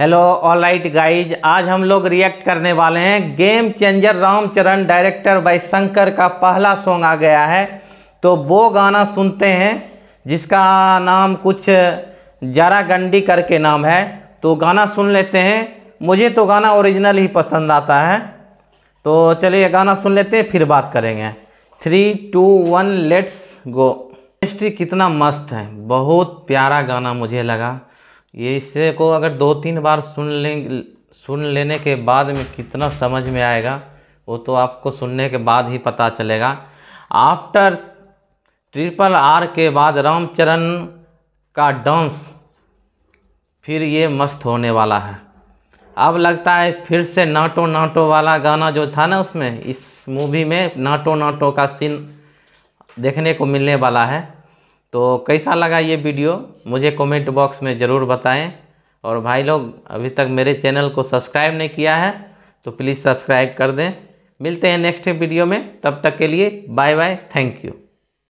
hello all right guys आज हम लोग रिएक्ट करने वाले हैं game changer Ram Charan director by Shankar का पहला सॉन्ग आ गया है तो वो गाना सुनते हैं जिसका नाम कुछ जरा गंडी करके नाम है तो गाना सुन लेते हैं मुझे तो गाना ओरिजिनल ही पसंद आता है तो चलिए गाना सुन लेते हैं फिर बात करेंगे three two one let's go history कितना मस्त है बहुत प्यारा गाना मुझे लगा ये इससे को अगर दो तीन बार सुन लें सुन लेने के बाद में कितना समझ में आएगा वो तो आपको सुनने के बाद ही पता चलेगा आफ्टर ट्रिपल आर के बाद रामचरण का डांस फिर ये मस्त होने वाला है अब लगता है फिर से नाटो नाटो वाला गाना जो था ना उसमें इस मूवी में नाटो नाटो का सीन देखने को मिलने वाला है तो कैसा लगा ये वीडियो मुझे कमेंट बॉक्स में ज़रूर बताएं और भाई लोग अभी तक मेरे चैनल को सब्सक्राइब नहीं किया है तो प्लीज़ सब्सक्राइब कर दें मिलते हैं नेक्स्ट वीडियो में तब तक के लिए बाय बाय थैंक यू